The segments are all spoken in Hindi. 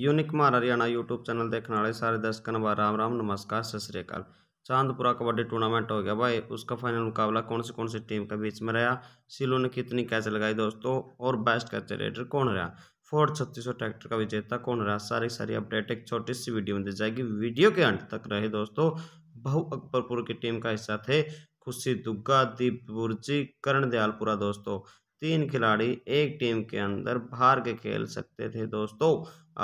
यूनिक मार हरियाणा यूट्यूब चैनल देखने वाले सारे दर्शकों ਨੂੰ राम राम नमस्कार सत श्रीकाल चांदपुरा कबड्डी टूर्नामेंट हो गया भाई उसका फाइनल मुकाबला कौन सी कौन सी टीम के बीच में रहा सिलो ने कितनी कैच लगाई दोस्तों और बेस्ट कैच रेडर कौन रहा फोर्ड छत्तीस ट्रैक्टर का विजेता कौन रहा सारी सारी अपडेट एक छोटी सी वीडियो में दी जाएगी वीडियो के अंत तक रहे दोस्तों बहु अकबरपुर की टीम का हिस्सा थे खुशी दुग्गा दीप बुर्जी करण दयालपुरा दोस्तों तीन खिलाड़ी एक टीम के अंदर बाहर के खेल सकते थे दोस्तों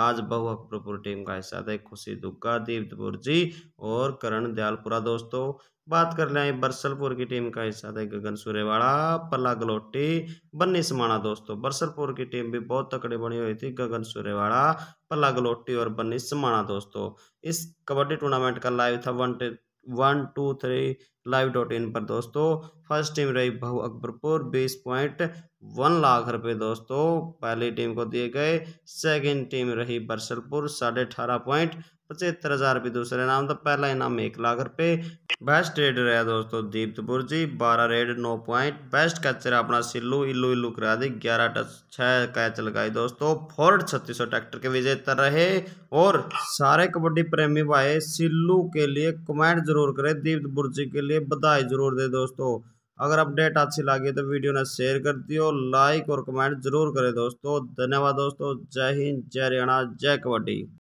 आज बहु अकबरपुर टीम का हिस्सा थे खुशी दुग्गा दीप जी और करण दयालपुरा दोस्तों बात कर लें बरसलपुर की टीम का हिस्सा थे गगन सूर्यवाड़ा पल्ला गलोटी बन्नी समाणा दोस्तों बरसलपुर की टीम भी बहुत तकड़ी बनी हुई थी गगन सूर्यवाड़ा पल्ला गलोटी और बन्नी समाणा दोस्तों इस कबड्डी टूर्नामेंट का लाइव था one one two three live dot in पर दोस्तों फर्स्ट टीम रही बहु अकबरपुर बीस पॉइंट वन लाख रुपए दोस्तों पहली टीम को दिए गए सेकंड टीम रही बरसलपुर साढ़े अठारह पॉइंट पचहत्तर हज़ार रुपये दूसरे इनाम था तो पहला इनाम एक लाख रुपए बेस्ट रेड रहा दोस्तों दीप्तपुर जी बारह रेड नौ पॉइंट बेस्ट कैच रहा अपना सिल्लू इल्लू इल्लू करा दी ग्यारह टच छः कैच लगाई दोस्तों फोर्ड छत्तीस ट्रैक्टर के विजेता रहे और सारे कबड्डी प्रेमी भाई सिल्लू के लिए कमेंट जरूर करे दीप्तपुर जी के लिए बधाई जरूर दे दोस्तों अगर अपडेट अच्छी लगी तो वीडियो ने शेयर कर दियो लाइक और कमेंट जरूर करें दोस्तों धन्यवाद दोस्तों जय हिंद जय हरियाणा जय कबड्डी